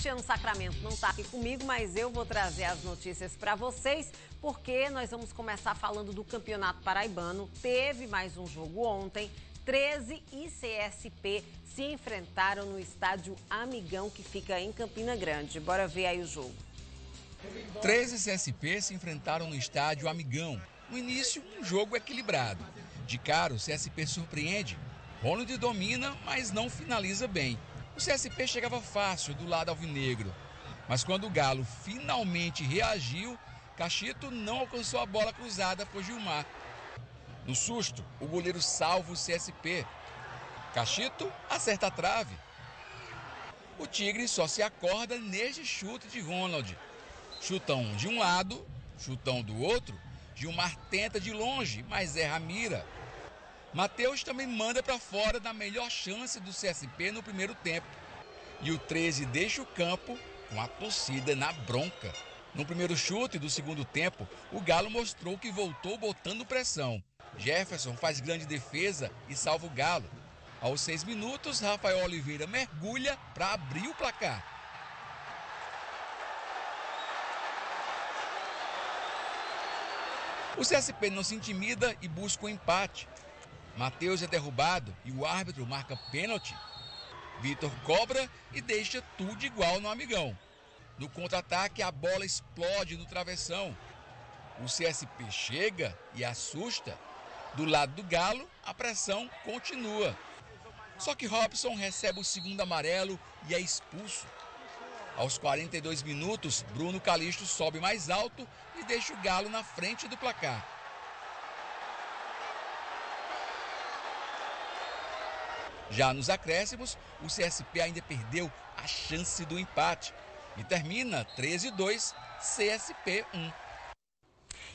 Cristiano Sacramento não está aqui comigo, mas eu vou trazer as notícias para vocês, porque nós vamos começar falando do Campeonato Paraibano. Teve mais um jogo ontem. 13 e CSP se enfrentaram no estádio Amigão, que fica em Campina Grande. Bora ver aí o jogo. 13 CSP se enfrentaram no estádio Amigão. No início, um jogo equilibrado. De cara, o CSP surpreende. Ronald domina, mas não finaliza bem. O CSP chegava fácil do lado alvinegro, mas quando o Galo finalmente reagiu, Cachito não alcançou a bola cruzada por Gilmar. No susto, o goleiro salva o CSP. Cachito acerta a trave. O Tigre só se acorda neste chute de Ronald. Chutão de um lado, chutão do outro. Gilmar tenta de longe, mas erra a mira. Matheus também manda para fora da melhor chance do CSP no primeiro tempo. E o 13 deixa o campo com a torcida na bronca. No primeiro chute do segundo tempo, o Galo mostrou que voltou botando pressão. Jefferson faz grande defesa e salva o Galo. Aos seis minutos, Rafael Oliveira mergulha para abrir o placar. O CSP não se intimida e busca o um empate. Matheus é derrubado e o árbitro marca pênalti. Vitor cobra e deixa tudo igual no amigão. No contra-ataque, a bola explode no travessão. O CSP chega e assusta. Do lado do Galo, a pressão continua. Só que Robson recebe o segundo amarelo e é expulso. Aos 42 minutos, Bruno Calixto sobe mais alto e deixa o Galo na frente do placar. Já nos acréscimos, o CSP ainda perdeu a chance do empate e termina 13-2, CSP 1.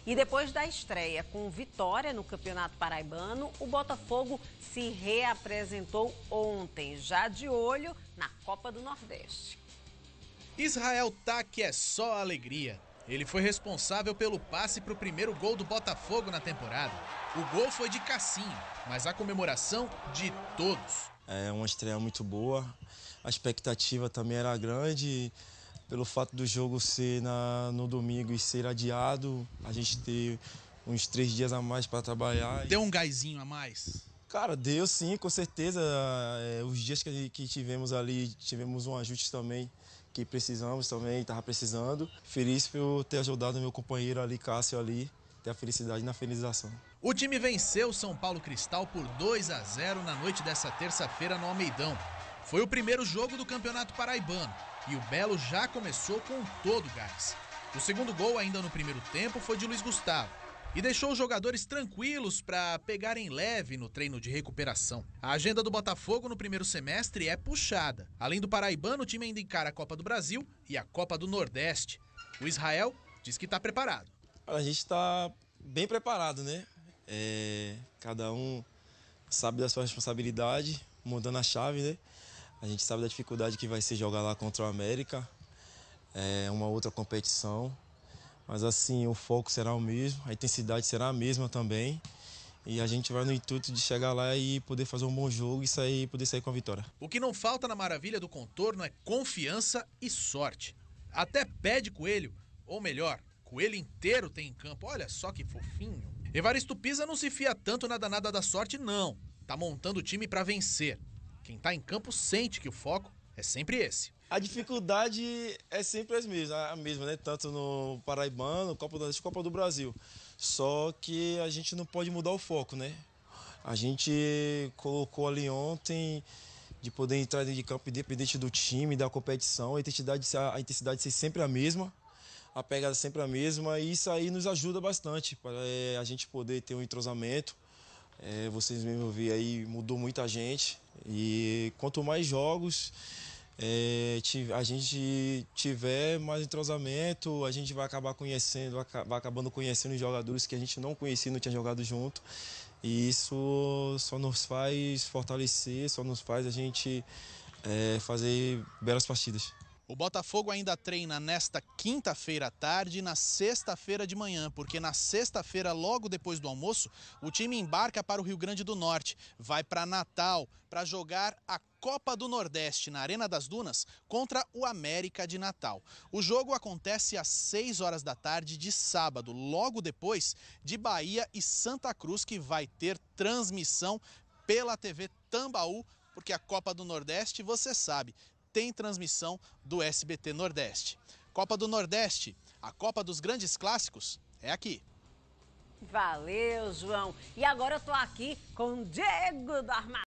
E depois da estreia com vitória no Campeonato Paraibano, o Botafogo se reapresentou ontem, já de olho na Copa do Nordeste. Israel Taque é só alegria. Ele foi responsável pelo passe para o primeiro gol do Botafogo na temporada. O gol foi de Cassinho, mas a comemoração de todos. É uma estreia muito boa, a expectativa também era grande. Pelo fato do jogo ser na, no domingo e ser adiado, a gente ter uns três dias a mais para trabalhar. Deu um gaizinho a mais? Cara, deu sim, com certeza. É, os dias que, que tivemos ali, tivemos um ajuste também que precisamos também, estava precisando. Feliz por ter ajudado meu companheiro ali, Cássio, ali, ter a felicidade na finalização. O time venceu o São Paulo Cristal por 2 a 0 na noite dessa terça-feira no Almeidão. Foi o primeiro jogo do Campeonato Paraibano e o Belo já começou com todo o gás. O segundo gol, ainda no primeiro tempo, foi de Luiz Gustavo e deixou os jogadores tranquilos para pegarem leve no treino de recuperação. A agenda do Botafogo no primeiro semestre é puxada. Além do Paraibano, o time ainda encara a Copa do Brasil e a Copa do Nordeste. O Israel diz que está preparado. A gente está bem preparado, né? É, cada um sabe da sua responsabilidade, mudando a chave, né? A gente sabe da dificuldade que vai ser jogar lá contra o América, é uma outra competição. Mas assim, o foco será o mesmo, a intensidade será a mesma também. E a gente vai no intuito de chegar lá e poder fazer um bom jogo e sair, poder sair com a vitória. O que não falta na maravilha do contorno é confiança e sorte. Até pé de coelho, ou melhor, coelho inteiro tem em campo. Olha só que fofinho. Evaristo Pisa não se fia tanto na danada da sorte, não. Tá montando o time para vencer. Quem tá em campo sente que o foco é sempre esse. A dificuldade é sempre as mesmas, a mesma, né? Tanto no Paraibano, Copa do Copa do Brasil. Só que a gente não pode mudar o foco, né? A gente colocou ali ontem de poder entrar dentro de campo independente do time, da competição, a intensidade, a intensidade ser sempre a mesma, a pegada sempre a mesma, e isso aí nos ajuda bastante para é, a gente poder ter um entrosamento. É, vocês mesmo viram aí, mudou muita gente, e quanto mais jogos, é, a gente tiver mais entrosamento, a gente vai acabar conhecendo, vai acabando conhecendo jogadores que a gente não conhecia, não tinha jogado junto. E isso só nos faz fortalecer, só nos faz a gente é, fazer belas partidas. O Botafogo ainda treina nesta quinta-feira à tarde e na sexta-feira de manhã, porque na sexta-feira, logo depois do almoço, o time embarca para o Rio Grande do Norte, vai para Natal para jogar a Copa do Nordeste na Arena das Dunas contra o América de Natal. O jogo acontece às 6 horas da tarde de sábado, logo depois de Bahia e Santa Cruz, que vai ter transmissão pela TV Tambaú porque a Copa do Nordeste, você sabe, tem transmissão do SBT Nordeste. Copa do Nordeste, a Copa dos Grandes Clássicos, é aqui. Valeu, João. E agora eu tô aqui com o Diego do Armado.